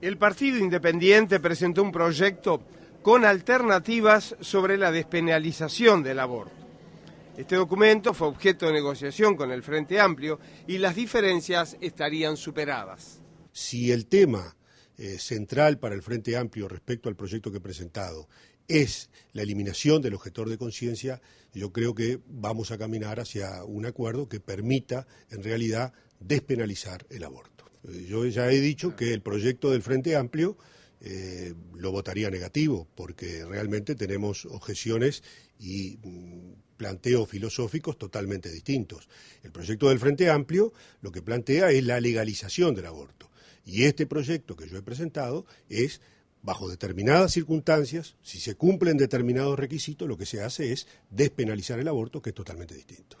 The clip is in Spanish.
El Partido Independiente presentó un proyecto con alternativas sobre la despenalización del aborto. Este documento fue objeto de negociación con el Frente Amplio y las diferencias estarían superadas. Si el tema eh, central para el Frente Amplio respecto al proyecto que he presentado es la eliminación del objetor de conciencia, yo creo que vamos a caminar hacia un acuerdo que permita, en realidad, despenalizar el aborto. Eh, yo ya he dicho que el proyecto del Frente Amplio eh, lo votaría negativo, porque realmente tenemos objeciones y mm, planteos filosóficos totalmente distintos. El proyecto del Frente Amplio lo que plantea es la legalización del aborto. Y este proyecto que yo he presentado es, bajo determinadas circunstancias, si se cumplen determinados requisitos, lo que se hace es despenalizar el aborto, que es totalmente distinto.